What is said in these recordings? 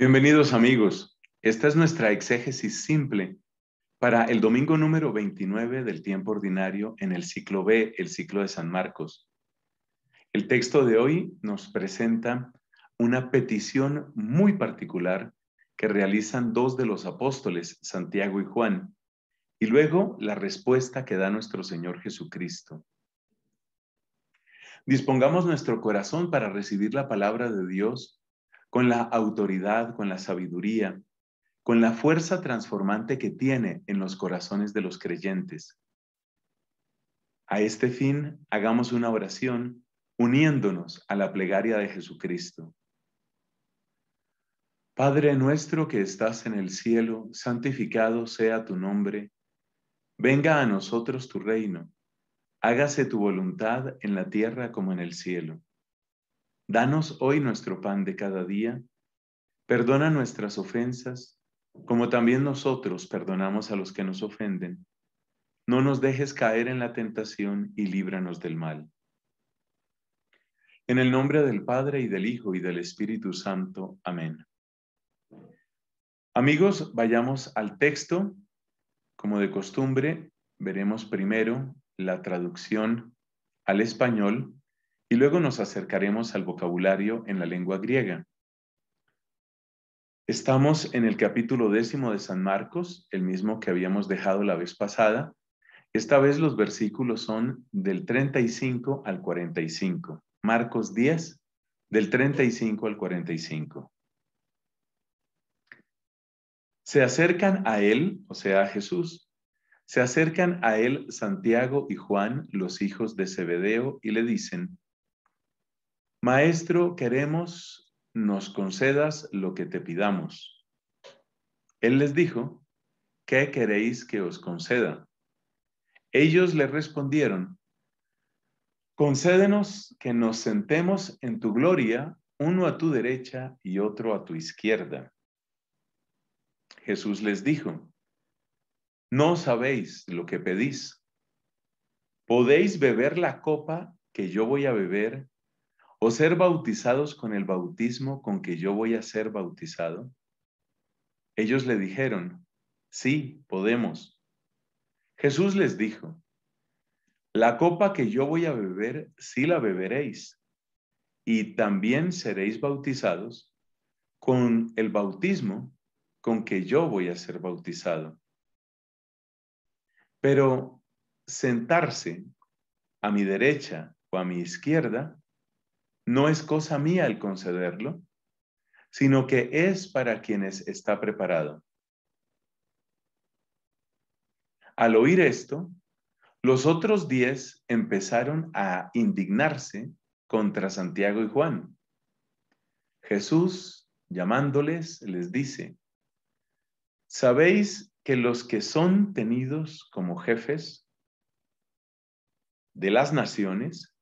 Bienvenidos amigos. Esta es nuestra exégesis simple para el domingo número 29 del tiempo ordinario en el ciclo B, el ciclo de San Marcos. El texto de hoy nos presenta una petición muy particular que realizan dos de los apóstoles, Santiago y Juan, y luego la respuesta que da nuestro Señor Jesucristo. Dispongamos nuestro corazón para recibir la palabra de Dios con la autoridad, con la sabiduría, con la fuerza transformante que tiene en los corazones de los creyentes. A este fin, hagamos una oración uniéndonos a la plegaria de Jesucristo. Padre nuestro que estás en el cielo, santificado sea tu nombre. Venga a nosotros tu reino. Hágase tu voluntad en la tierra como en el cielo. Danos hoy nuestro pan de cada día. Perdona nuestras ofensas, como también nosotros perdonamos a los que nos ofenden. No nos dejes caer en la tentación y líbranos del mal. En el nombre del Padre y del Hijo y del Espíritu Santo. Amén. Amigos, vayamos al texto. Como de costumbre, veremos primero la traducción al español y luego nos acercaremos al vocabulario en la lengua griega. Estamos en el capítulo décimo de San Marcos, el mismo que habíamos dejado la vez pasada. Esta vez los versículos son del 35 al 45. Marcos 10, del 35 al 45. Se acercan a él, o sea, a Jesús. Se acercan a él Santiago y Juan, los hijos de Zebedeo, y le dicen, Maestro, queremos nos concedas lo que te pidamos. Él les dijo, ¿qué queréis que os conceda? Ellos le respondieron, concédenos que nos sentemos en tu gloria, uno a tu derecha y otro a tu izquierda. Jesús les dijo, no sabéis lo que pedís. ¿Podéis beber la copa que yo voy a beber o ser bautizados con el bautismo con que yo voy a ser bautizado? Ellos le dijeron, sí, podemos. Jesús les dijo, la copa que yo voy a beber, sí la beberéis, y también seréis bautizados con el bautismo con que yo voy a ser bautizado. Pero sentarse a mi derecha o a mi izquierda no es cosa mía el concederlo, sino que es para quienes está preparado. Al oír esto, los otros diez empezaron a indignarse contra Santiago y Juan. Jesús, llamándoles, les dice, ¿sabéis que los que son tenidos como jefes de las naciones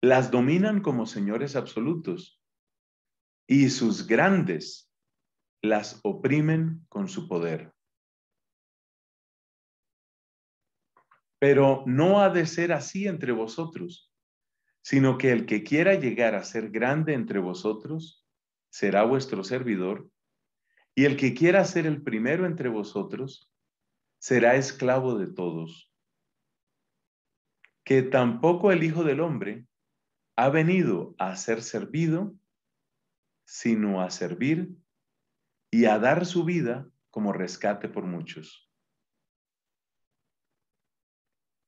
las dominan como señores absolutos y sus grandes las oprimen con su poder. Pero no ha de ser así entre vosotros, sino que el que quiera llegar a ser grande entre vosotros será vuestro servidor, y el que quiera ser el primero entre vosotros será esclavo de todos. Que tampoco el Hijo del Hombre ha venido a ser servido, sino a servir y a dar su vida como rescate por muchos.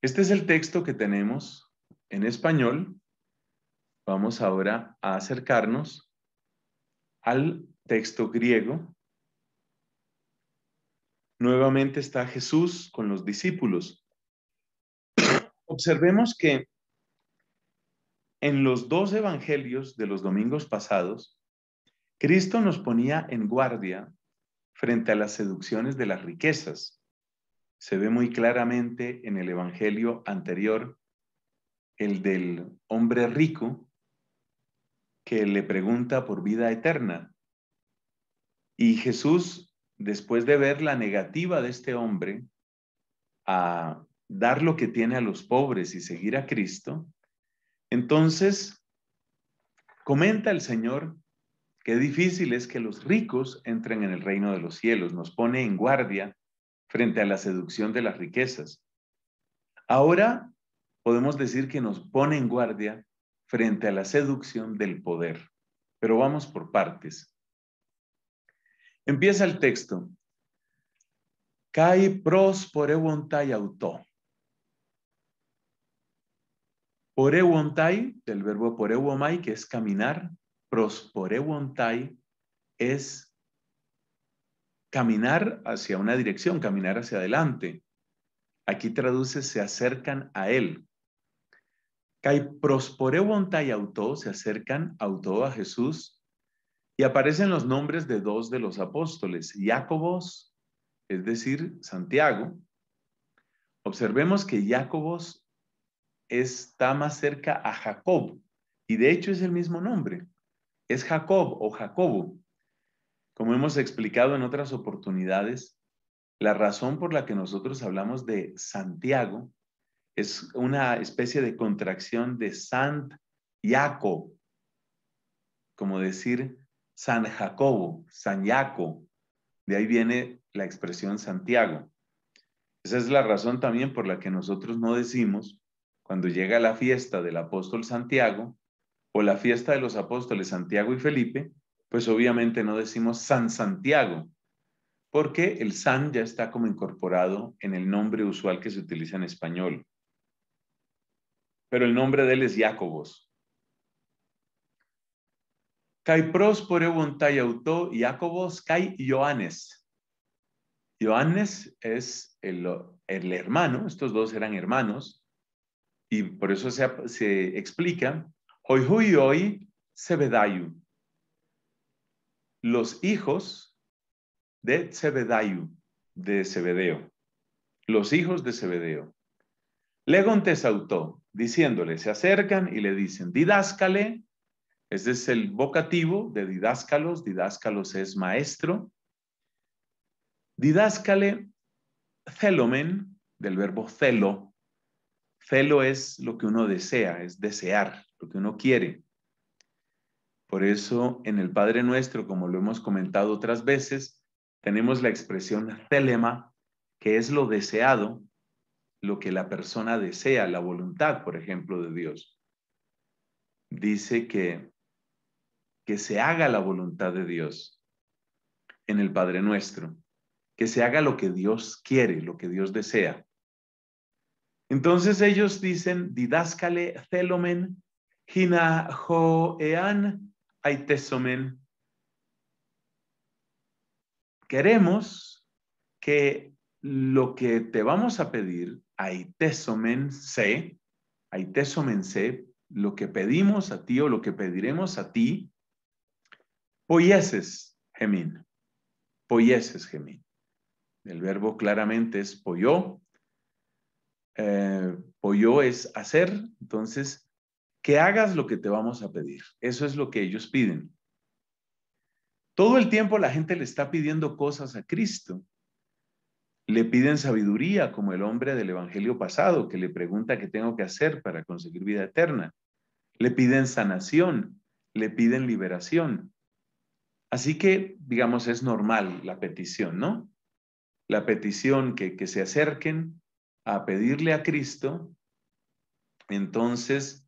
Este es el texto que tenemos en español. Vamos ahora a acercarnos al texto griego. Nuevamente está Jesús con los discípulos. Observemos que en los dos evangelios de los domingos pasados, Cristo nos ponía en guardia frente a las seducciones de las riquezas. Se ve muy claramente en el evangelio anterior, el del hombre rico que le pregunta por vida eterna. Y Jesús, después de ver la negativa de este hombre a dar lo que tiene a los pobres y seguir a Cristo, entonces, comenta el Señor que difícil es que los ricos entren en el reino de los cielos. Nos pone en guardia frente a la seducción de las riquezas. Ahora podemos decir que nos pone en guardia frente a la seducción del poder. Pero vamos por partes. Empieza el texto. Kai y auto. Porewontai, del verbo porewomai, que es caminar, prosporewontai es caminar hacia una dirección, caminar hacia adelante. Aquí traduce se acercan a él. Kai prosporewontai auto, se acercan auto a Jesús. Y aparecen los nombres de dos de los apóstoles, Jacobos, es decir, Santiago. Observemos que Jacobos está más cerca a Jacob. Y de hecho es el mismo nombre. Es Jacob o Jacobo. Como hemos explicado en otras oportunidades, la razón por la que nosotros hablamos de Santiago es una especie de contracción de Sant como decir San Jacobo, San Yaco, De ahí viene la expresión Santiago. Esa es la razón también por la que nosotros no decimos cuando llega la fiesta del apóstol Santiago o la fiesta de los apóstoles Santiago y Felipe, pues obviamente no decimos San Santiago, porque el San ya está como incorporado en el nombre usual que se utiliza en español. Pero el nombre de él es Jacobos. Kai prosporevontai auto Jacobos kai Joanes. Ioannes es el, el hermano, estos dos eran hermanos, y por eso se, explica, hoy, hoy, hoy sebedayu, Los hijos de Zebedayu, de sebedeo, Los hijos de sebedeo. Legontesautó tesautó, diciéndole, se acercan y le dicen, didáscale, este es el vocativo de didáscalos, didáscalos es maestro. Didáscale celomen, del verbo celo, Celo es lo que uno desea, es desear, lo que uno quiere. Por eso en el Padre Nuestro, como lo hemos comentado otras veces, tenemos la expresión telema, que es lo deseado, lo que la persona desea, la voluntad, por ejemplo, de Dios. Dice que, que se haga la voluntad de Dios en el Padre Nuestro, que se haga lo que Dios quiere, lo que Dios desea. Entonces ellos dicen, didáscale celomen, hina joean aitesomen. Queremos que lo que te vamos a pedir, aitesomen se, aitesomen se, lo que pedimos a ti o lo que pediremos a ti, poieses, gemín, Poieses, gemín. El verbo claramente es poyó, eh, pollo es hacer, entonces, que hagas lo que te vamos a pedir. Eso es lo que ellos piden. Todo el tiempo la gente le está pidiendo cosas a Cristo. Le piden sabiduría, como el hombre del Evangelio pasado, que le pregunta qué tengo que hacer para conseguir vida eterna. Le piden sanación, le piden liberación. Así que, digamos, es normal la petición, ¿no? La petición que, que se acerquen, a pedirle a Cristo, entonces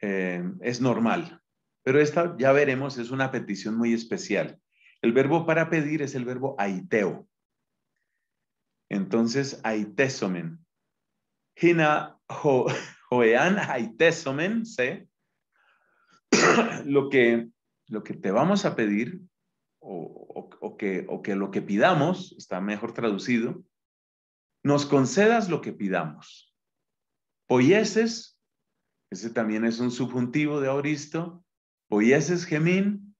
eh, es normal. Pero esta, ya veremos, es una petición muy especial. El verbo para pedir es el verbo aiteo. Entonces, aitesomen. Hina ho, aitesomen, ¿sí? lo, que, lo que te vamos a pedir o, o, que, o que lo que pidamos, está mejor traducido, nos concedas lo que pidamos. Poyeses, ese también es un subjuntivo de auristo, poyeses gemín,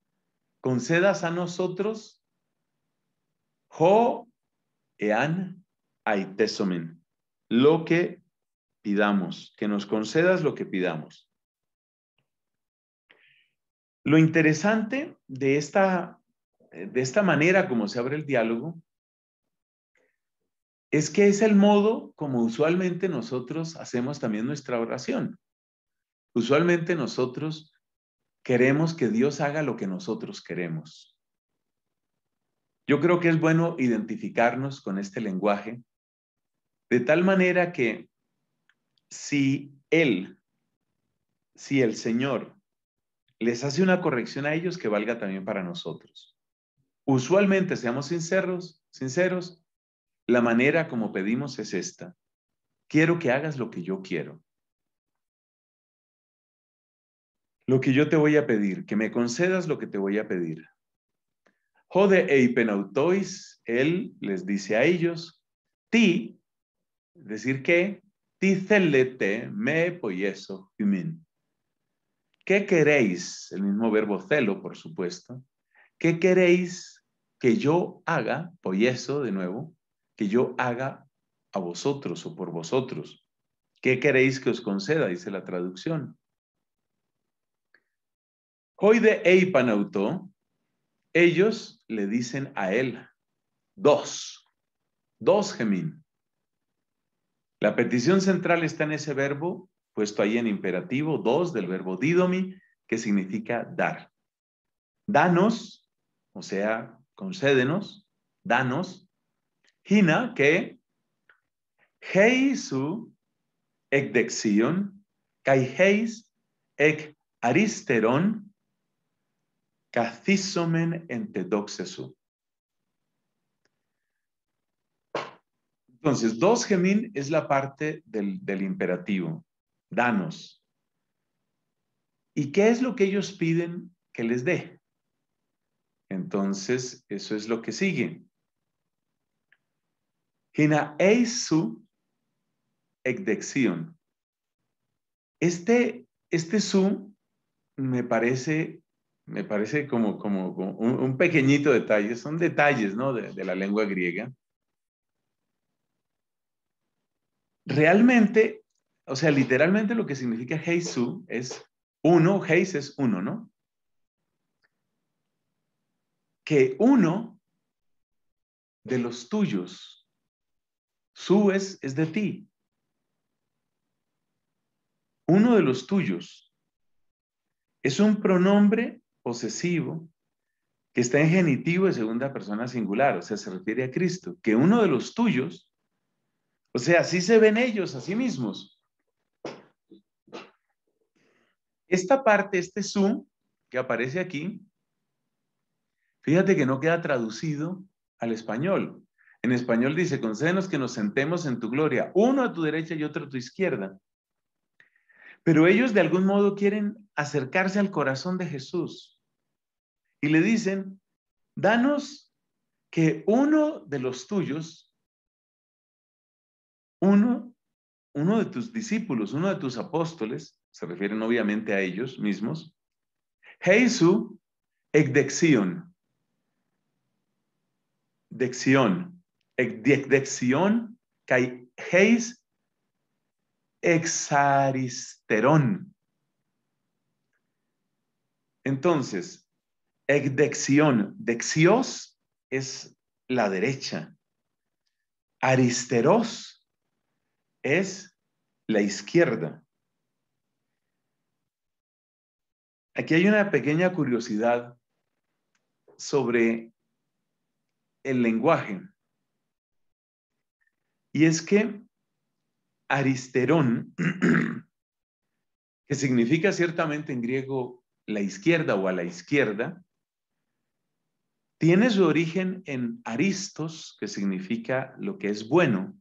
concedas a nosotros, ho ean aitesomen, lo que pidamos, que nos concedas lo que pidamos. Lo interesante de esta, de esta manera como se abre el diálogo es que es el modo como usualmente nosotros hacemos también nuestra oración. Usualmente nosotros queremos que Dios haga lo que nosotros queremos. Yo creo que es bueno identificarnos con este lenguaje de tal manera que si Él, si el Señor les hace una corrección a ellos que valga también para nosotros. Usualmente, seamos sinceros, sinceros, la manera como pedimos es esta. Quiero que hagas lo que yo quiero. Lo que yo te voy a pedir, que me concedas lo que te voy a pedir. Jode eipenautois, él les dice a ellos, ti, decir que, ti celete me poyeso min. ¿Qué queréis? El mismo verbo celo, por supuesto. ¿Qué queréis que yo haga? Poyeso, de nuevo que yo haga a vosotros o por vosotros? ¿Qué queréis que os conceda? Dice la traducción. Hoy de Eipanautó, ellos le dicen a él, dos, dos gemín. La petición central está en ese verbo, puesto ahí en imperativo, dos del verbo didomi, que significa dar. Danos, o sea, concédenos, danos Hina que Heisu ek dexion, kai heis ek aristeron, kathisomen entedoxesu. Entonces, dos gemin es la parte del, del imperativo, danos. ¿Y qué es lo que ellos piden que les dé? Entonces, eso es lo que sigue. Hina Eisu Este, este su me parece, me parece como, como, un, pequeñito detalle, son detalles ¿no? de, la lengua griega. Realmente, o sea, literalmente lo que significa Heisu es uno, Heis es uno, ¿no? Que uno de los tuyos su es de ti. Uno de los tuyos es un pronombre posesivo que está en genitivo de segunda persona singular, o sea, se refiere a Cristo, que uno de los tuyos, o sea, así se ven ellos a sí mismos. Esta parte, este su, que aparece aquí, fíjate que no queda traducido al español, en español dice, concédenos que nos sentemos en tu gloria, uno a tu derecha y otro a tu izquierda. Pero ellos de algún modo quieren acercarse al corazón de Jesús y le dicen, danos que uno de los tuyos, uno, uno de tus discípulos, uno de tus apóstoles, se refieren obviamente a ellos mismos, Jesús, dección dexión, que heis exaristerón. Entonces, ecdexión, dexios es la derecha. Aristeros es la izquierda. Aquí hay una pequeña curiosidad sobre el lenguaje. Y es que Aristerón, que significa ciertamente en griego la izquierda o a la izquierda, tiene su origen en aristos, que significa lo que es bueno.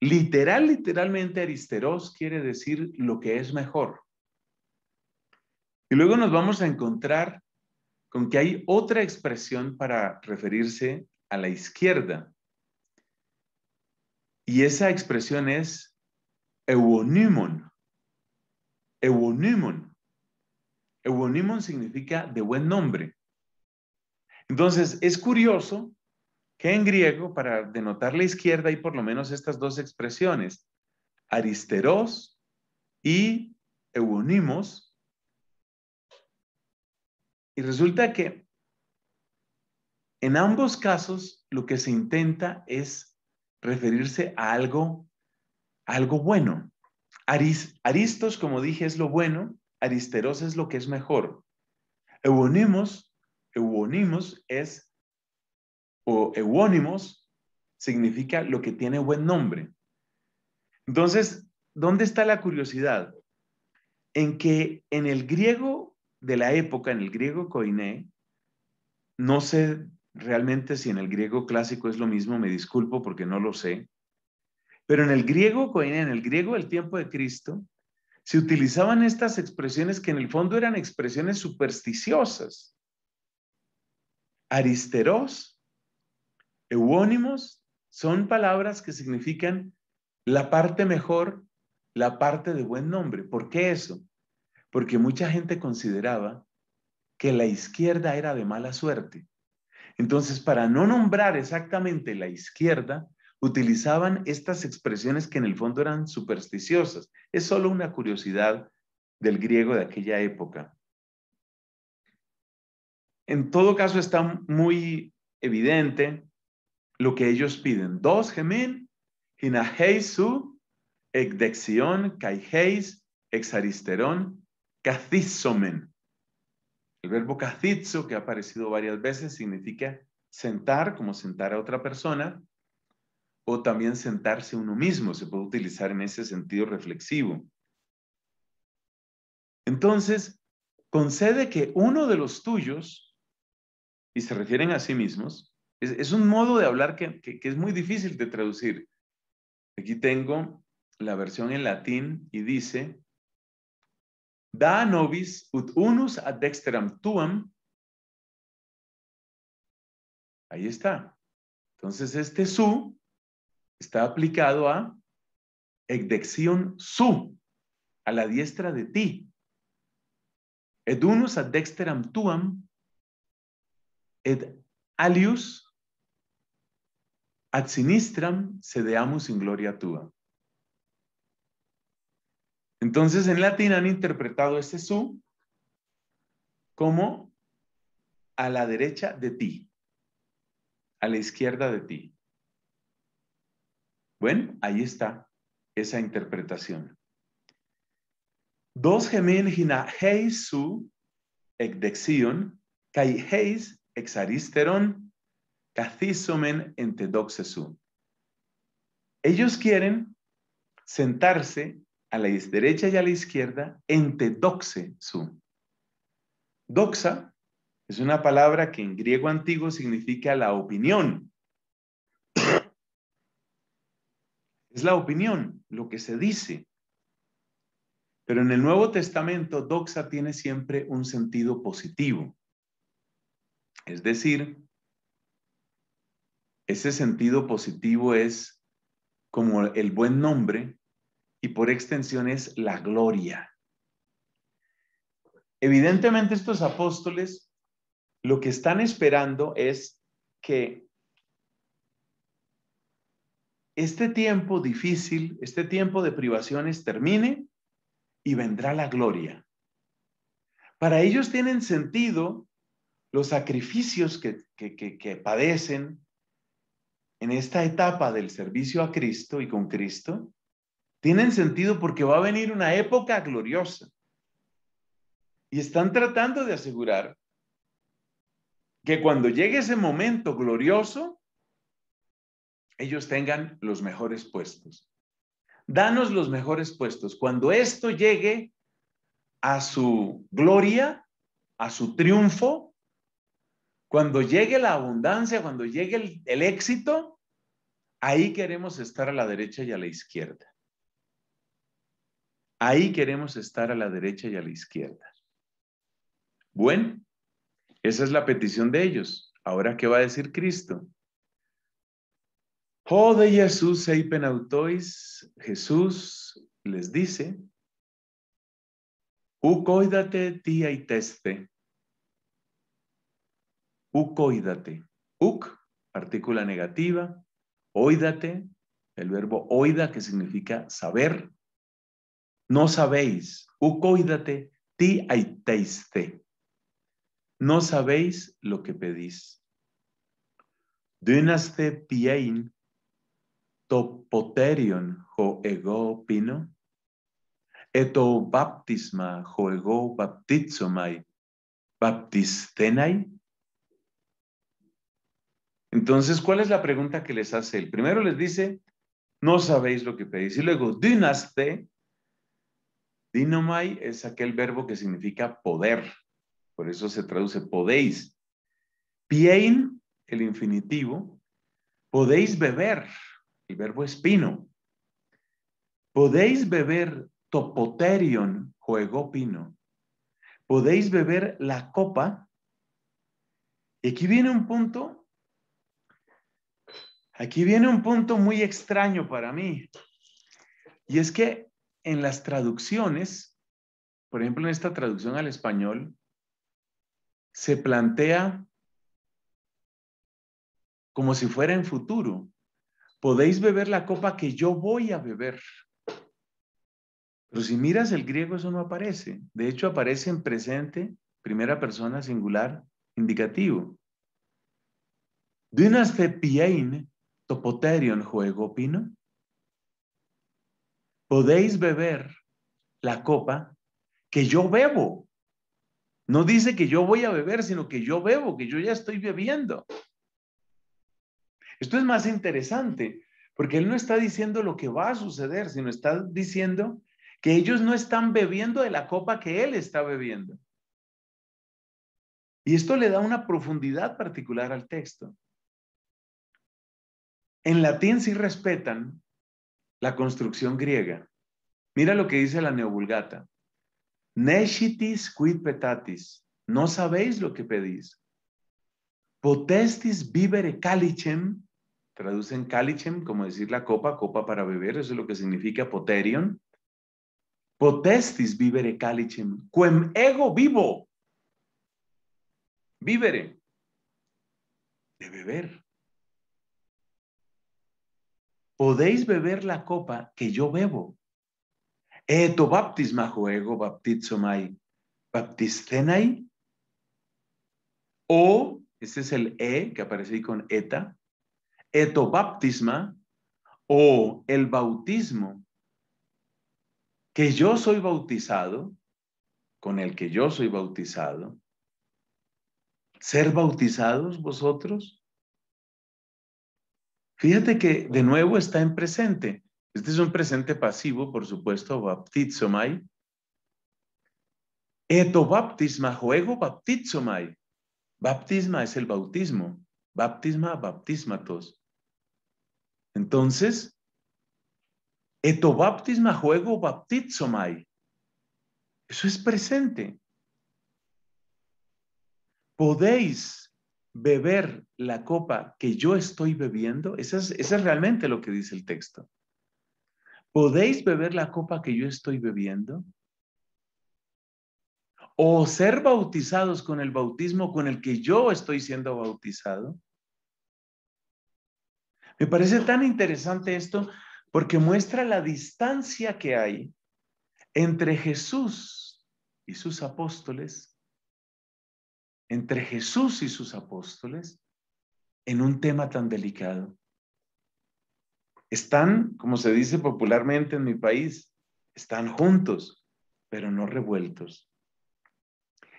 Literal, literalmente, aristeros quiere decir lo que es mejor. Y luego nos vamos a encontrar con que hay otra expresión para referirse a la izquierda, y esa expresión es eunimon eunimon eunimon significa de buen nombre. Entonces, es curioso que en griego, para denotar la izquierda, hay por lo menos estas dos expresiones, aristeros y eunimos Y resulta que en ambos casos lo que se intenta es referirse a algo, algo bueno. Aris, aristos, como dije, es lo bueno, aristeros es lo que es mejor. Eubonimos, Eubonimos es, o Eubonimos significa lo que tiene buen nombre. Entonces, ¿dónde está la curiosidad? En que en el griego de la época, en el griego coiné, no se realmente si en el griego clásico es lo mismo, me disculpo porque no lo sé. Pero en el griego, en el griego del tiempo de Cristo, se utilizaban estas expresiones que en el fondo eran expresiones supersticiosas. Aristeros, euónimos, son palabras que significan la parte mejor, la parte de buen nombre. ¿Por qué eso? Porque mucha gente consideraba que la izquierda era de mala suerte. Entonces, para no nombrar exactamente la izquierda, utilizaban estas expresiones que en el fondo eran supersticiosas. Es solo una curiosidad del griego de aquella época. En todo caso, está muy evidente lo que ellos piden. Dos gemen, hinajeisu, ekdexion, kaigeis, exaristeron, kathisomen. El verbo cazitzo, que ha aparecido varias veces, significa sentar, como sentar a otra persona, o también sentarse uno mismo, se puede utilizar en ese sentido reflexivo. Entonces, concede que uno de los tuyos, y se refieren a sí mismos, es, un modo de hablar que es muy difícil de traducir. Aquí tengo la versión en latín y dice, da nobis ut unus ad dexteram tuam. Ahí está. Entonces este su está aplicado a dexion su, a la diestra de ti. Ed unus ad dexteram tuam, et alius ad sinistram sedeamus in gloria tua. Entonces, en latín han interpretado ese su como a la derecha de ti, a la izquierda de ti. Bueno, ahí está esa interpretación. Dos heis su kai heis exaristeron, kathisomen Ellos quieren sentarse a la derecha y a la izquierda, ente doxe Doxa es una palabra que en griego antiguo significa la opinión. Es la opinión, lo que se dice. Pero en el Nuevo Testamento, doxa tiene siempre un sentido positivo. Es decir, ese sentido positivo es como el buen nombre y por extensión es la gloria. Evidentemente estos apóstoles lo que están esperando es que este tiempo difícil, este tiempo de privaciones termine y vendrá la gloria. Para ellos tienen sentido los sacrificios que, que, que, que padecen en esta etapa del servicio a Cristo y con Cristo, tienen sentido porque va a venir una época gloriosa. Y están tratando de asegurar que cuando llegue ese momento glorioso, ellos tengan los mejores puestos. Danos los mejores puestos. Cuando esto llegue a su gloria, a su triunfo, cuando llegue la abundancia, cuando llegue el, éxito, ahí queremos estar a la derecha y a la izquierda. Ahí queremos estar a la derecha y a la izquierda. Bueno, esa es la petición de ellos. Ahora, ¿qué va a decir Cristo? Jode Jesús ei Jesús les dice, ucoídate tía y teste. Ucoídate. Uc, partícula negativa. Oídate, el verbo oida que significa saber. No sabéis, ucoídate, ti aiteiste. No sabéis lo que pedís. Dynaste piein topoterion ¿Jo ego pino, eto baptisma ¿Jo ego baptizomai baptistenai. Entonces, ¿cuál es la pregunta que les hace él? Primero les dice, no sabéis lo que pedís. Y luego, dinaste Dinomai es aquel verbo que significa poder, por eso se traduce podéis. Piein, el infinitivo, podéis beber, el verbo es pino. Podéis beber topoterion, juego pino. Podéis beber la copa. Y aquí viene un punto, aquí viene un punto muy extraño para mí. Y es que en las traducciones, por ejemplo, en esta traducción al español, se plantea como si fuera en futuro. Podéis beber la copa que yo voy a beber. Pero si miras el griego, eso no aparece. De hecho, aparece en presente, primera persona singular, indicativo. Dynas topoterion juego pino podéis beber la copa que yo bebo. No dice que yo voy a beber, sino que yo bebo, que yo ya estoy bebiendo. Esto es más interesante, porque él no está diciendo lo que va a suceder, sino está diciendo que ellos no están bebiendo de la copa que él está bebiendo. Y esto le da una profundidad particular al texto. En latín sí respetan la construcción griega. Mira lo que dice la Neovulgata. Nesitis quid petatis. No sabéis lo que pedís. Potestis vivere calicem. Traducen calicem como decir la copa, copa para beber. Eso es lo que significa poterion. Potestis vivere calicem. Quem ego vivo. Vivere. De beber podéis beber la copa que yo bebo. Eto baptisma juego baptizomai baptiscenai. O, este es el E que aparece ahí con eta. Eto baptisma o el bautismo que yo soy bautizado, con el que yo soy bautizado. ¿Ser bautizados vosotros? Fíjate que de nuevo está en presente. Este es un presente pasivo, por supuesto, baptizomai. Eto baptisma, juego baptizomai. Baptisma es el bautismo. Baptisma, baptismatos. Entonces, eto baptisma, juego baptizomai. Eso es presente. Podéis beber la copa que yo estoy bebiendo? Eso es, realmente lo que dice el texto. ¿Podéis beber la copa que yo estoy bebiendo? ¿O ser bautizados con el bautismo con el que yo estoy siendo bautizado? Me parece tan interesante esto porque muestra la distancia que hay entre Jesús y sus apóstoles entre Jesús y sus apóstoles en un tema tan delicado. Están, como se dice popularmente en mi país, están juntos, pero no revueltos.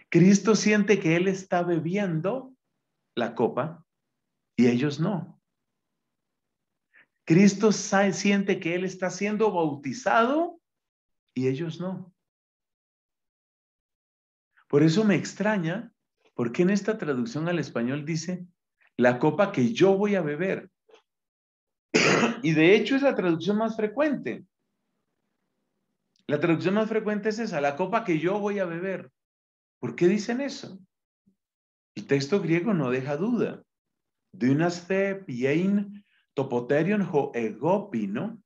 Cristo siente que Él está bebiendo la copa y ellos no. Cristo siente que Él está siendo bautizado y ellos no. Por eso me extraña ¿Por qué en esta traducción al español dice la copa que yo voy a beber? y de hecho es la traducción más frecuente. La traducción más frecuente es esa, la copa que yo voy a beber. ¿Por qué dicen eso? El texto griego no deja duda. Dynaste piein topoterion ho egopino.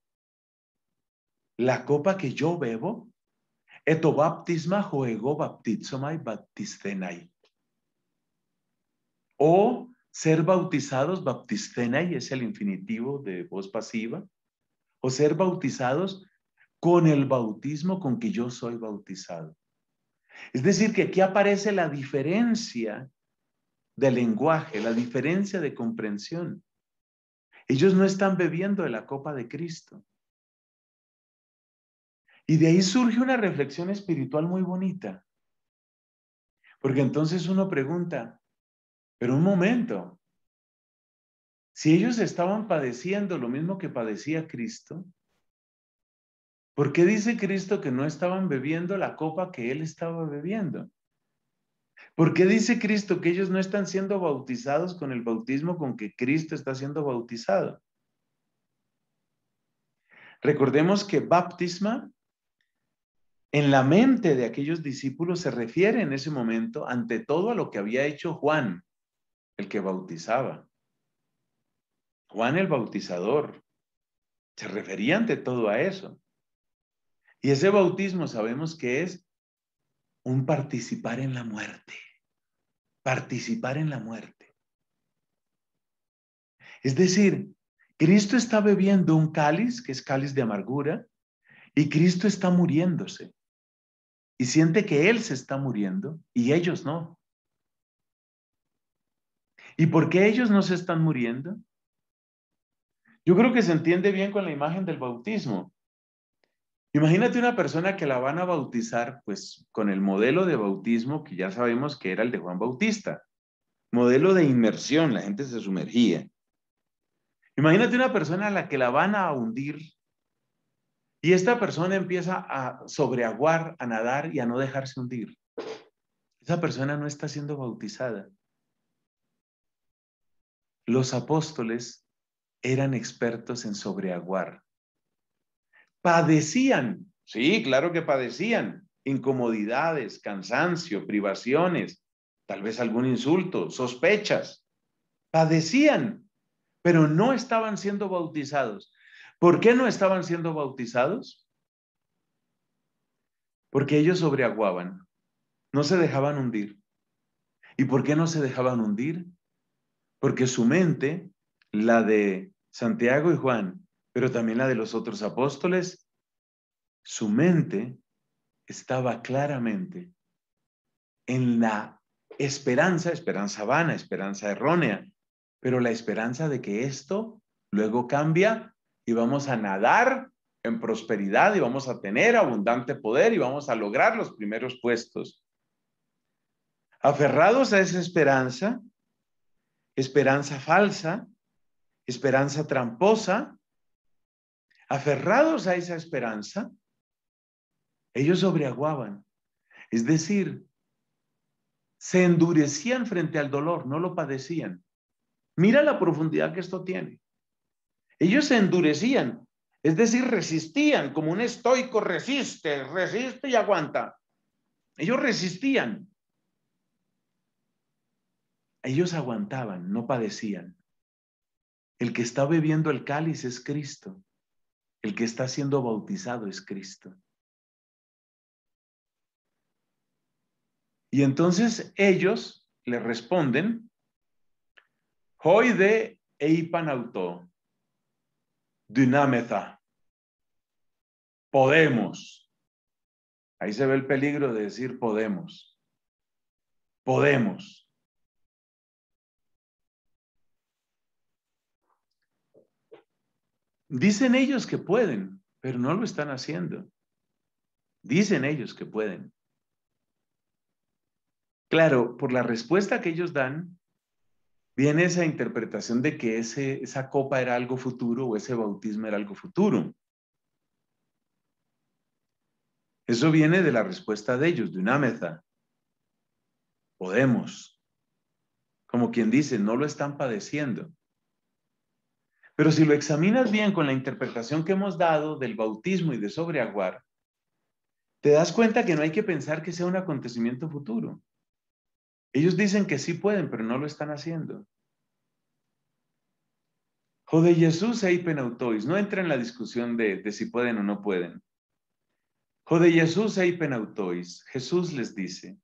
La copa que yo bebo, eto baptisma ho ego baptizomai baptistenai o ser bautizados, baptistena, y es el infinitivo de voz pasiva, o ser bautizados con el bautismo con que yo soy bautizado. Es decir, que aquí aparece la diferencia de lenguaje, la diferencia de comprensión. Ellos no están bebiendo de la copa de Cristo. Y de ahí surge una reflexión espiritual muy bonita. Porque entonces uno pregunta, pero un momento, si ellos estaban padeciendo lo mismo que padecía Cristo, ¿por qué dice Cristo que no estaban bebiendo la copa que él estaba bebiendo? ¿Por qué dice Cristo que ellos no están siendo bautizados con el bautismo con que Cristo está siendo bautizado? Recordemos que baptisma en la mente de aquellos discípulos se refiere en ese momento ante todo a lo que había hecho Juan, el que bautizaba. Juan el Bautizador. Se refería ante todo a eso. Y ese bautismo sabemos que es un participar en la muerte. Participar en la muerte. Es decir, Cristo está bebiendo un cáliz, que es cáliz de amargura, y Cristo está muriéndose. Y siente que Él se está muriendo y ellos no. ¿Y por qué ellos no se están muriendo? Yo creo que se entiende bien con la imagen del bautismo. Imagínate una persona que la van a bautizar, pues con el modelo de bautismo que ya sabemos que era el de Juan Bautista, modelo de inmersión, la gente se sumergía. Imagínate una persona a la que la van a hundir y esta persona empieza a sobreaguar, a nadar y a no dejarse hundir. Esa persona no está siendo bautizada. Los apóstoles eran expertos en sobreaguar. Padecían, sí, claro que padecían, incomodidades, cansancio, privaciones, tal vez algún insulto, sospechas. Padecían, pero no estaban siendo bautizados. ¿Por qué no estaban siendo bautizados? Porque ellos sobreaguaban, no se dejaban hundir. ¿Y por qué no se dejaban hundir? porque su mente, la de Santiago y Juan, pero también la de los otros apóstoles, su mente estaba claramente en la esperanza, esperanza vana, esperanza errónea, pero la esperanza de que esto luego cambia y vamos a nadar en prosperidad y vamos a tener abundante poder y vamos a lograr los primeros puestos. Aferrados a esa esperanza, esperanza falsa, esperanza tramposa, aferrados a esa esperanza, ellos sobreaguaban. Es decir, se endurecían frente al dolor, no lo padecían. Mira la profundidad que esto tiene. Ellos se endurecían, es decir, resistían, como un estoico resiste, resiste y aguanta. Ellos resistían. Ellos aguantaban, no padecían. El que está bebiendo el cáliz es Cristo. El que está siendo bautizado es Cristo. Y entonces ellos le responden, Hoide eipanauto, dinameza, podemos. Ahí se ve el peligro de decir podemos. Podemos. Dicen ellos que pueden, pero no lo están haciendo. Dicen ellos que pueden. Claro, por la respuesta que ellos dan, viene esa interpretación de que esa copa era algo futuro o ese bautismo era algo futuro. Eso viene de la respuesta de ellos, de una mesa. Podemos. Como quien dice, no lo están padeciendo. Pero si lo examinas bien con la interpretación que hemos dado del bautismo y de sobreaguar, te das cuenta que no hay que pensar que sea un acontecimiento futuro. Ellos dicen que sí pueden, pero no lo están haciendo. Jode Jesús e penautois. No entra en la discusión de, si pueden o no pueden. Jode Jesús e penautois. Jesús les dice.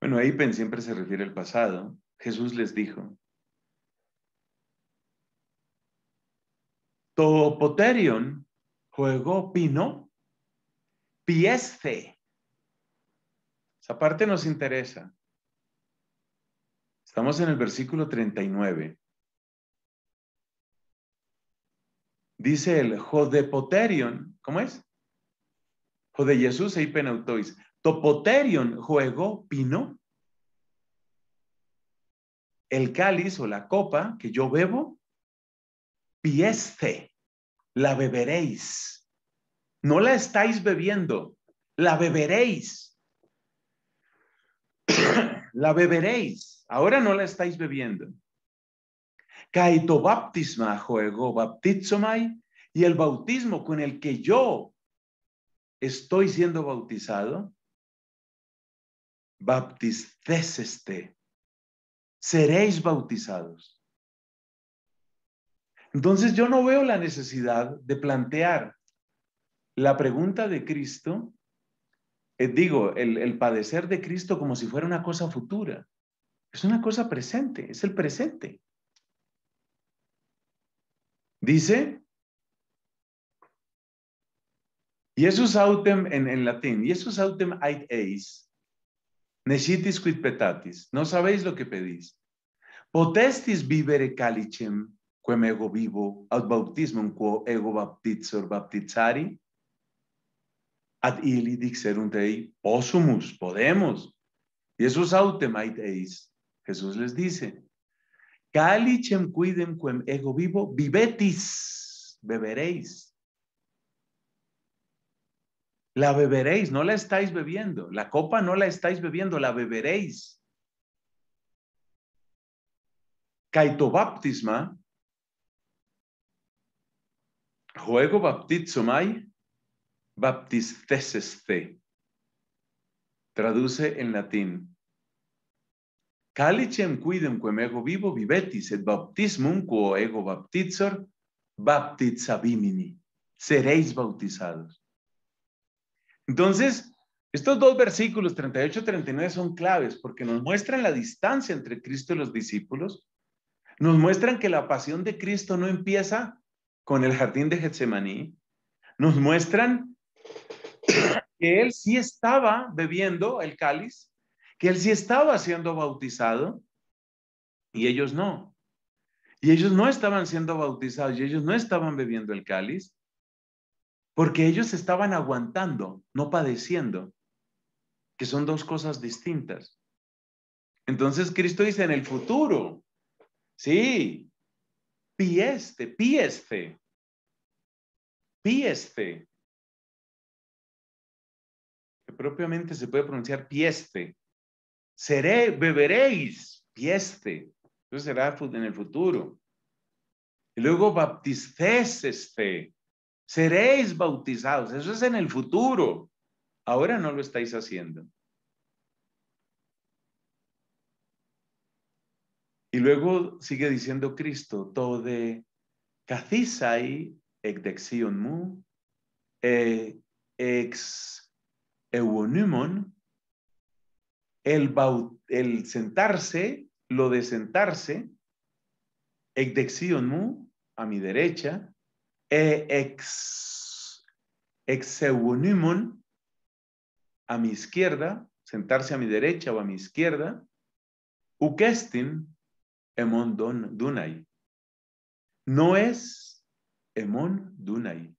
Bueno, Eipen siempre se refiere al pasado. Jesús les dijo. Topoterion juego pino, piesce. Esa parte nos interesa. Estamos en el versículo 39. Dice el Jodepoterion, ¿cómo es? Jode Jesús e Peneutois. Topoterion juego pino. El cáliz o la copa que yo bebo pieste, la beberéis. No la estáis bebiendo, la beberéis. la beberéis. Ahora no la estáis bebiendo. Caito baptisma juego baptizomai y el bautismo con el que yo estoy siendo bautizado, baptizéste, seréis bautizados. Entonces yo no veo la necesidad de plantear la pregunta de Cristo, eh, digo, el, padecer de Cristo como si fuera una cosa futura. Es una cosa presente, es el presente. Dice, Jesus autem en, latín, Jesus autem ait eis, necitis quid petatis, no sabéis lo que pedís. Potestis vivere calicem, Em ego vivo, aut bautismo quo ego baptizor baptizari, ad ili dixerunt podemos. Jesús Jesús les dice, calicem cuidem quem ego vivo, vivetis, beberéis. La beberéis, no la estáis bebiendo. La copa no la estáis bebiendo, la beberéis. Caito baptisma, Juego baptizomai, te. Traduce en latín. Calicem quidem quem ego vivo vivetis et baptismum quo ego baptizor baptizabimini. Seréis bautizados. Entonces, estos dos versículos 38 y 39 son claves porque nos muestran la distancia entre Cristo y los discípulos. Nos muestran que la pasión de Cristo no empieza con el jardín de Getsemaní, nos muestran que él sí estaba bebiendo el cáliz, que él sí estaba siendo bautizado y ellos no. Y ellos no estaban siendo bautizados y ellos no estaban bebiendo el cáliz porque ellos estaban aguantando, no padeciendo, que son dos cosas distintas. Entonces Cristo dice en el futuro, sí, pieste, pieste, pieste, que propiamente se puede pronunciar pieste. Seré, beberéis, pieste. Eso será en el futuro. Y luego baptices este. Seréis bautizados. Eso es en el futuro. Ahora no lo estáis haciendo. Y luego sigue diciendo Cristo, todo tode cacisai Egdexion mu ex εξ el, sentarse, lo de sentarse, ecdexion mu, a mi derecha, ex, ex a mi izquierda, sentarse a mi derecha o a mi izquierda, uquestin emon dunai. No es Emon Dunai.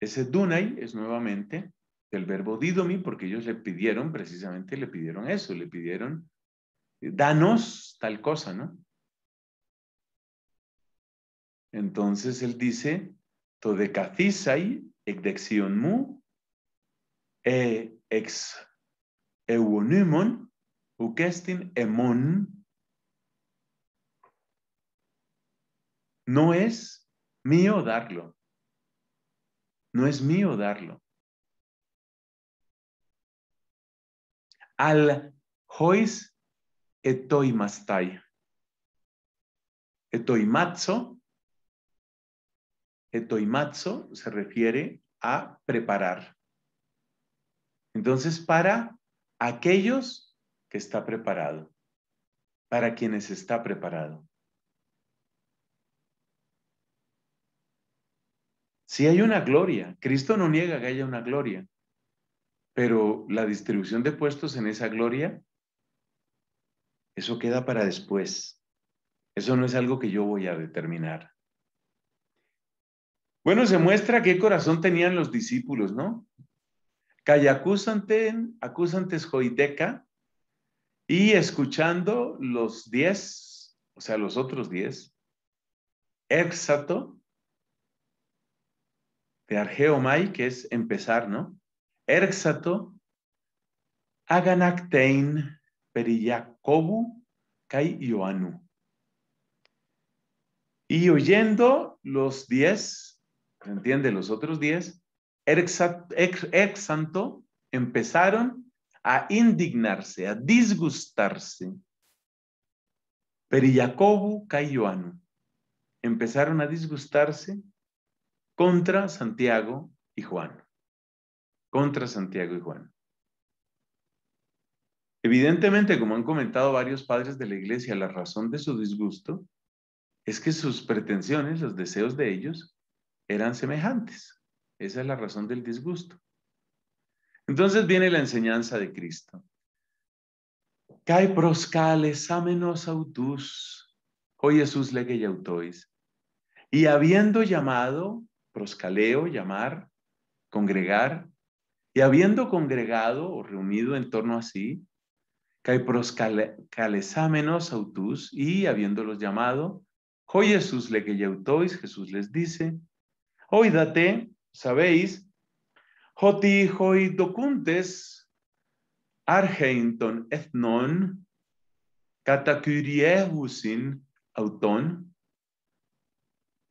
Ese Dunai es nuevamente del verbo didomi, porque ellos le pidieron, precisamente le pidieron eso, le pidieron, eh, danos tal cosa, ¿no? Entonces él dice, todecathisai mu e ex eunimon uquestin emon No es mío darlo. No es mío darlo. Al hois etoimastai. Etoimazo. matzo se refiere a preparar. Entonces, para aquellos que está preparado, para quienes está preparado. Sí hay una gloria. Cristo no niega que haya una gloria, pero la distribución de puestos en esa gloria, eso queda para después. Eso no es algo que yo voy a determinar. Bueno, se muestra qué corazón tenían los discípulos, ¿no? acusante acusantes joideca, y escuchando los diez, o sea, los otros diez, éxato, de argeomai, que es empezar, ¿no? Erxato, aganactein, periyakobu kai Y oyendo los diez, ¿se entiende? Los otros diez, Erxanto empezaron a indignarse, a disgustarse. Periyakobu kai ioanu. Empezaron a disgustarse contra Santiago y Juan. Contra Santiago y Juan. Evidentemente, como han comentado varios padres de la iglesia, la razón de su disgusto es que sus pretensiones, los deseos de ellos, eran semejantes. Esa es la razón del disgusto. Entonces viene la enseñanza de Cristo. Cae proscales amenos autus, o Jesús le que Y habiendo llamado, proscaleo, llamar, congregar, y habiendo congregado o reunido en torno a sí, cae proscalesámenos autus, y habiéndolos llamado, hoy oh Jesús le que yautois, Jesús les dice, oídate, sabéis, hoti hoi docuntes, argeinton ethnon, catacuriehusin auton,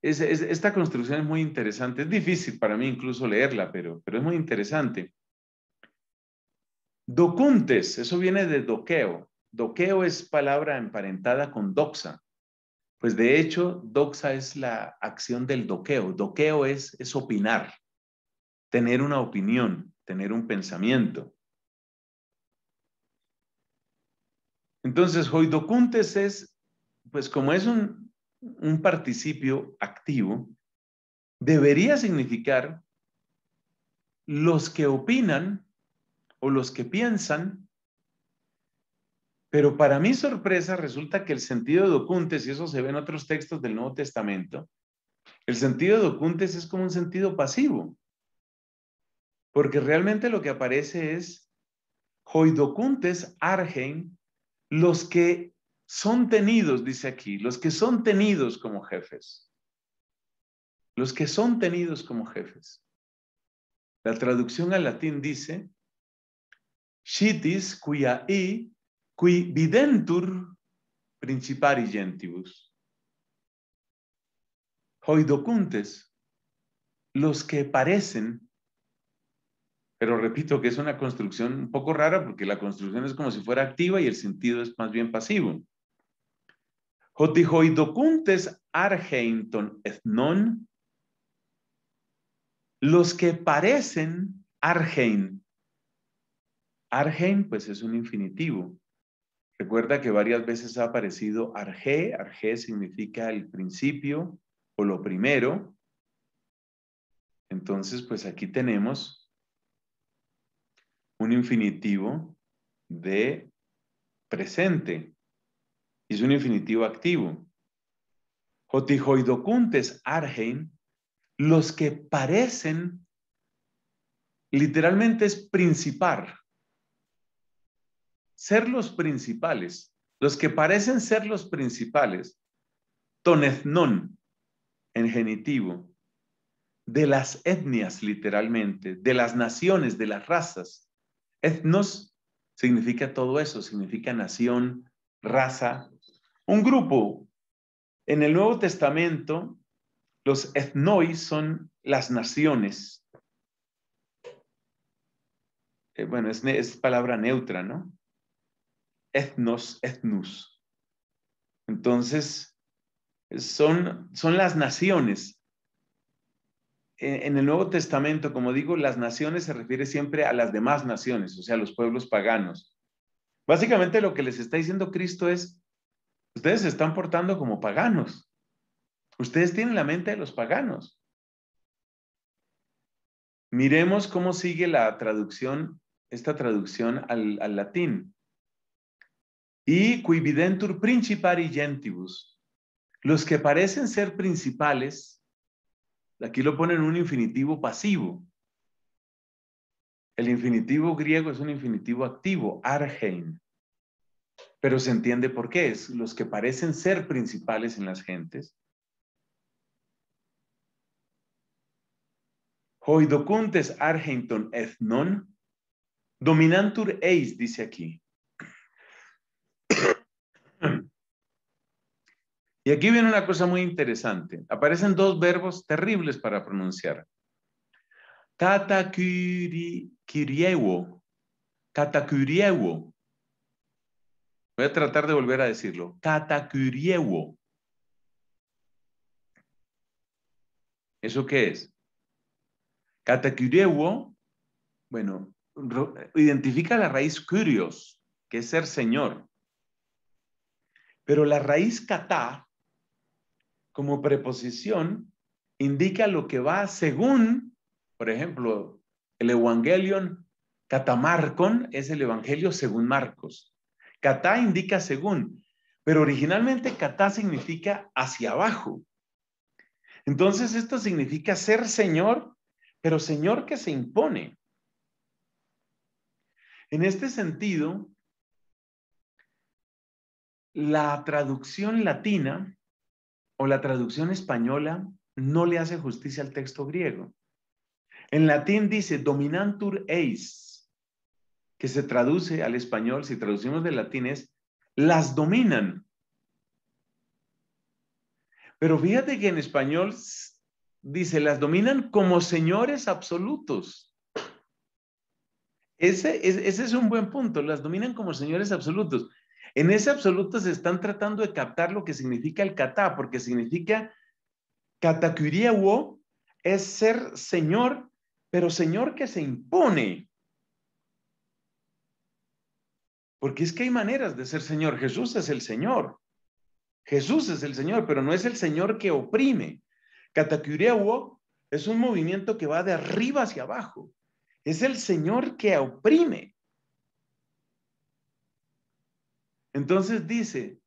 esta construcción es muy interesante. Es difícil para mí incluso leerla, pero, pero es muy interesante. Docuntes, eso viene de doqueo. Doqueo es palabra emparentada con doxa. Pues de hecho, doxa es la acción del doqueo. Doqueo es, es opinar, tener una opinión, tener un pensamiento. Entonces, hoy docuntes es, pues como es un, un participio activo debería significar los que opinan o los que piensan, pero para mi sorpresa resulta que el sentido de docuntes, y eso se ve en otros textos del Nuevo Testamento, el sentido de docuntes es como un sentido pasivo, porque realmente lo que aparece es hoidocuntes argen, los que son tenidos, dice aquí, los que son tenidos como jefes. Los que son tenidos como jefes. La traducción al latín dice, shitis quia i qui videntur principari gentibus. Hoidocuntes, los que parecen, pero repito que es una construcción un poco rara porque la construcción es como si fuera activa y el sentido es más bien pasivo. Jotijoidokuntes argeinton los que parecen argein. Argen, pues es un infinitivo. Recuerda que varias veces ha aparecido arge. Arge significa el principio o lo primero. Entonces, pues aquí tenemos un infinitivo de presente es un infinitivo activo. Jotijoidocuntes argen los que parecen, literalmente es principal, ser los principales, los que parecen ser los principales, toneznon, en genitivo, de las etnias literalmente, de las naciones, de las razas. Etnos significa todo eso, significa nación, raza, un grupo. En el Nuevo Testamento, los etnoi son las naciones. Eh, bueno, es, palabra neutra, ¿no? Etnos, etnus. Entonces, son, son las naciones. En, el Nuevo Testamento, como digo, las naciones se refiere siempre a las demás naciones, o sea, a los pueblos paganos. Básicamente lo que les está diciendo Cristo es, Ustedes se están portando como paganos. Ustedes tienen la mente de los paganos. Miremos cómo sigue la traducción, esta traducción al, latín. Y cuividentur principari gentibus. Los que parecen ser principales, aquí lo ponen un infinitivo pasivo. El infinitivo griego es un infinitivo activo, argein. Pero se entiende por qué es. Los que parecen ser principales en las gentes. Hoidocuntes argenton ethnon, dominantur eis, dice aquí. Y aquí viene una cosa muy interesante. Aparecen dos verbos terribles para pronunciar. Katakuri, kiriewo. Voy a tratar de volver a decirlo. Katakuriewo. ¿Eso qué es? Katakuriewo, bueno, identifica la raíz curios, que es ser señor. Pero la raíz kata, como preposición, indica lo que va según, por ejemplo, el Evangelion Catamarcon es el Evangelio según Marcos. Kata indica según, pero originalmente Katá significa hacia abajo. Entonces esto significa ser Señor, pero Señor que se impone. En este sentido, la traducción latina o la traducción española no le hace justicia al texto griego. En latín dice dominantur eis, que se traduce al español, si traducimos de latín, es las dominan. Pero fíjate que en español dice, las dominan como señores absolutos. Ese, es un buen punto, las dominan como señores absolutos. En ese absoluto se están tratando de captar lo que significa el kata, porque significa katakuriewo, es ser señor, pero señor que se impone. Porque es que hay maneras de ser Señor. Jesús es el Señor. Jesús es el Señor, pero no es el Señor que oprime. Katakurewo es un movimiento que va de arriba hacia abajo. Es el Señor que oprime. Entonces dice,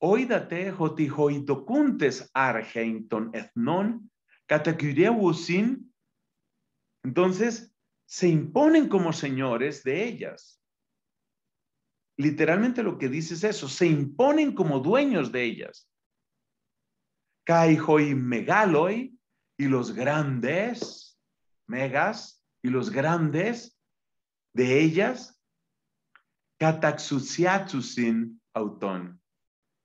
oídate jotijoitocuntes argenton etnon sin. Entonces se imponen como señores de ellas. Literalmente lo que dice es eso, se imponen como dueños de ellas. Caihoi megaloi y los grandes, megas, y los grandes de ellas, sin auton.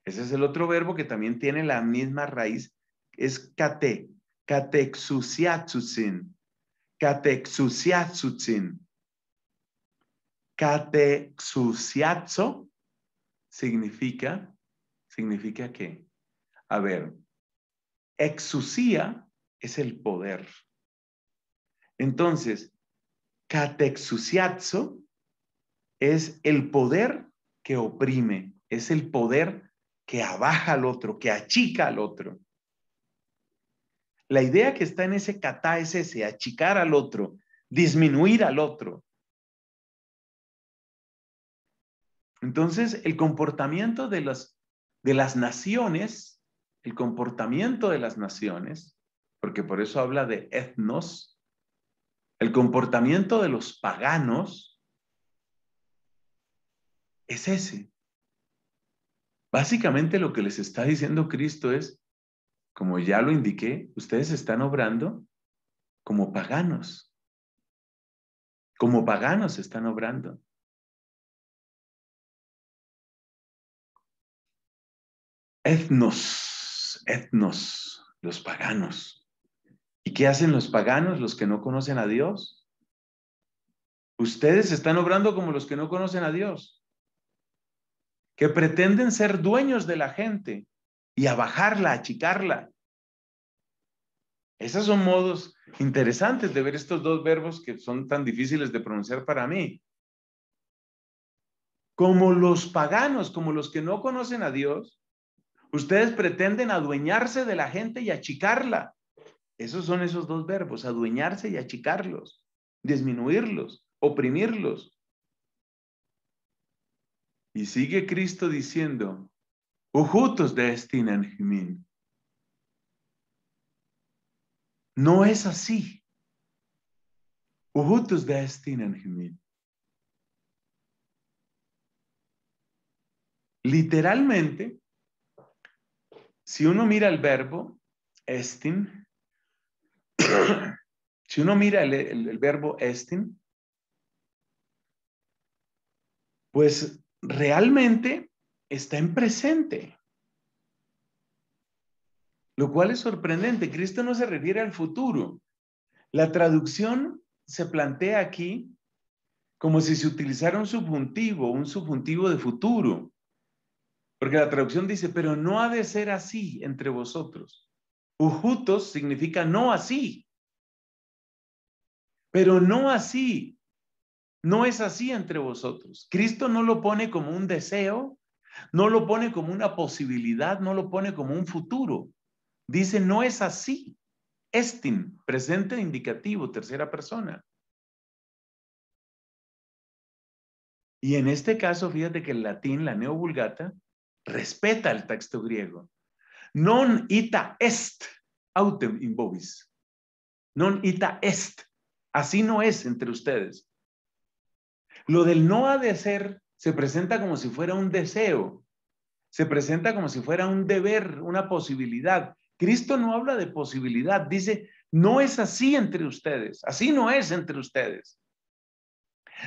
Ese es el otro verbo que también tiene la misma raíz, es kate, katexusiatsusin, sin. Catexusiazo significa, significa que, a ver, exusia es el poder. Entonces, catexusiazo es el poder que oprime, es el poder que abaja al otro, que achica al otro. La idea que está en ese kata es ese, achicar al otro, disminuir al otro, Entonces, el comportamiento de, las naciones, el comportamiento de las naciones, porque por eso habla de etnos, el comportamiento de los paganos es ese. Básicamente lo que les está diciendo Cristo es, como ya lo indiqué, ustedes están obrando como paganos. Como paganos están obrando. etnos, etnos, los paganos. ¿Y qué hacen los paganos, los que no conocen a Dios? Ustedes están obrando como los que no conocen a Dios, que pretenden ser dueños de la gente y abajarla, achicarla. Esos son modos interesantes de ver estos dos verbos que son tan difíciles de pronunciar para mí. Como los paganos, como los que no conocen a Dios, Ustedes pretenden adueñarse de la gente y achicarla. Esos son esos dos verbos, adueñarse y achicarlos, disminuirlos, oprimirlos. Y sigue Cristo diciendo, ujutos de Estinan No es así. Ujutos de Literalmente, si uno mira el verbo, estin, si uno mira el, verbo estin, pues realmente está en presente. Lo cual es sorprendente. Cristo no se refiere al futuro. La traducción se plantea aquí como si se utilizara un subjuntivo, un subjuntivo de futuro. Porque la traducción dice, pero no ha de ser así entre vosotros. Ujutos significa no así. Pero no así. No es así entre vosotros. Cristo no lo pone como un deseo, no lo pone como una posibilidad, no lo pone como un futuro. Dice, no es así. Estin, presente indicativo, tercera persona. Y en este caso, fíjate que el latín, la neovulgata, respeta el texto griego. Non ita est autem in vobis. Non ita est. Así no es entre ustedes. Lo del no ha de ser se presenta como si fuera un deseo, se presenta como si fuera un deber, una posibilidad. Cristo no habla de posibilidad, dice, no es así entre ustedes, así no es entre ustedes.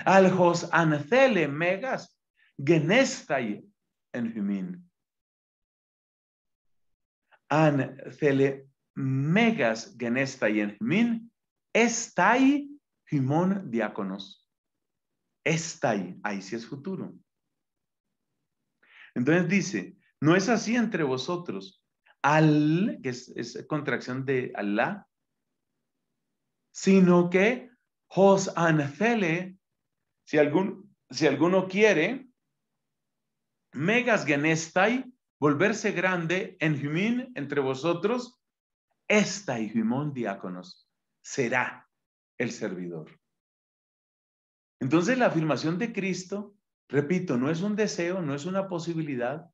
Aljos anthele megas genestai en An cele megas y en humin, estai jumón diáconos. Estai, ahí sí es futuro. Entonces dice, no es así entre vosotros. Al, que es, contracción de Alá, sino que Jos ancele, si, algún, si alguno quiere, megas genestai, volverse grande, en humín, entre vosotros, esta y humón diáconos será el servidor. Entonces la afirmación de Cristo, repito, no es un deseo, no es una posibilidad,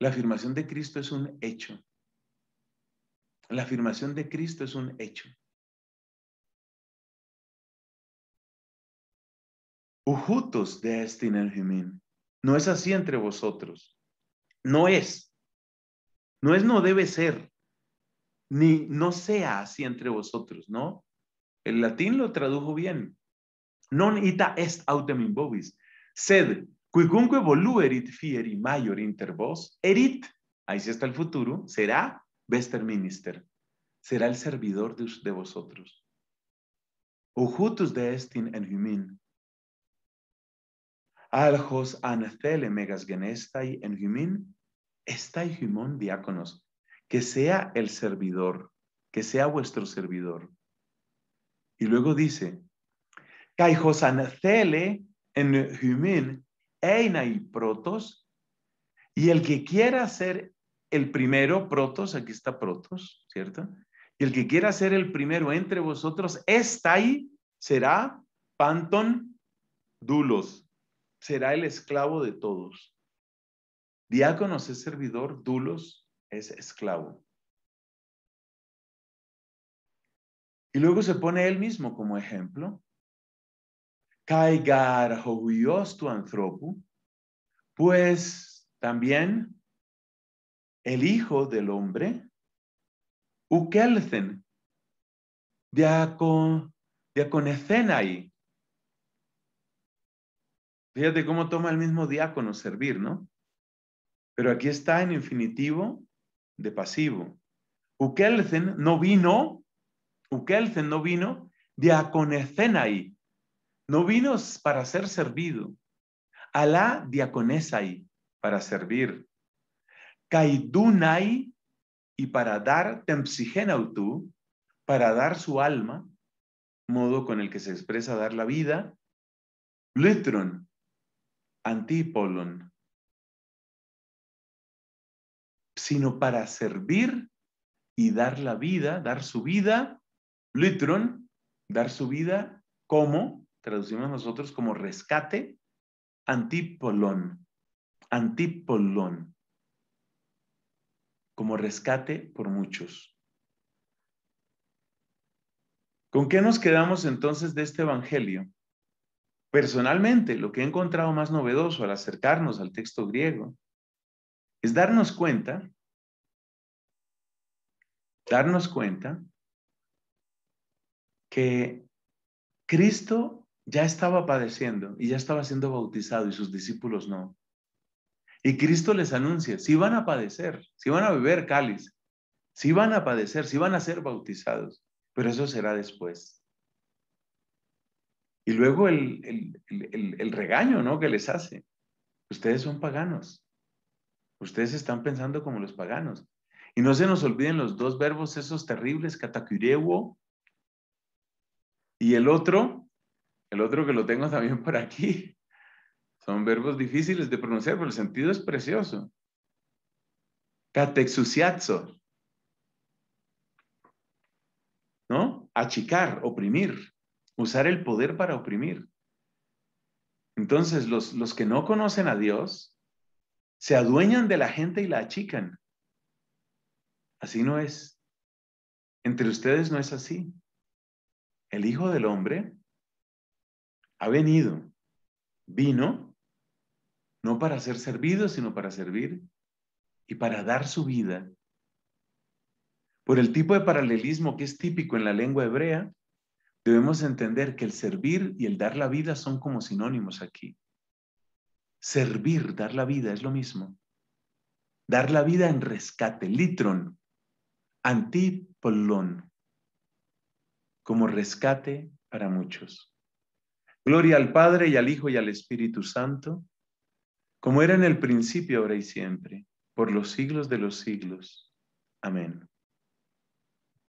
la afirmación de Cristo es un hecho. La afirmación de Cristo es un hecho. Ujutos de este en no es así entre vosotros. No es. No es, no debe ser. Ni no sea así entre vosotros, ¿no? El latín lo tradujo bien. Non ita est autem in vobis, sed quicunque voluerit fieri maior inter vos, erit, ahí sí está el futuro, será Vester Minister, será el servidor de, vosotros. O de estin en Aljos ancele megas genestai en humin, estai diáconos, que sea el servidor, que sea vuestro servidor. Y luego dice, Caijos Ancele eh, en humin, einai protos, y el que quiera ser el primero, protos, aquí está protos, ¿cierto? Y el que quiera ser el primero entre vosotros, estai será panton dulos será el esclavo de todos. Diáconos es servidor, dulos es esclavo. Y luego se pone él mismo como ejemplo. Caigar tu anthropu, pues también el Hijo del Hombre, ukelzen, diacon Fíjate cómo toma el mismo diácono servir, ¿no? Pero aquí está en infinitivo de pasivo. Ukelcen no vino, Ukelcen no vino, ahí. no vino para ser servido. Alá diaconesai, para servir. Kaidunai, y para dar tempsigenautu, para dar su alma, modo con el que se expresa dar la vida. Letron. Antipolón, sino para servir y dar la vida, dar su vida, litron, dar su vida como, traducimos nosotros como rescate, antipolón, antipolón, como rescate por muchos. ¿Con qué nos quedamos entonces de este Evangelio? Personalmente, lo que he encontrado más novedoso al acercarnos al texto griego es darnos cuenta, darnos cuenta que Cristo ya estaba padeciendo y ya estaba siendo bautizado y sus discípulos no. Y Cristo les anuncia, si van a padecer, si van a beber cáliz, si van a padecer, si van a ser bautizados, pero eso será después. Y luego el, regaño ¿no? que les hace. Ustedes son paganos. Ustedes están pensando como los paganos. Y no se nos olviden los dos verbos esos terribles, katakurewo. y el otro, el otro que lo tengo también por aquí. Son verbos difíciles de pronunciar, pero el sentido es precioso. Catexusiazo. ¿No? Achicar, oprimir usar el poder para oprimir. Entonces, los, que no conocen a Dios se adueñan de la gente y la achican. Así no es. Entre ustedes no es así. El Hijo del Hombre ha venido, vino, no para ser servido, sino para servir y para dar su vida. Por el tipo de paralelismo que es típico en la lengua hebrea, Debemos entender que el servir y el dar la vida son como sinónimos aquí. Servir, dar la vida es lo mismo. Dar la vida en rescate, litron, antipolón, como rescate para muchos. Gloria al Padre y al Hijo y al Espíritu Santo, como era en el principio, ahora y siempre, por los siglos de los siglos. Amén.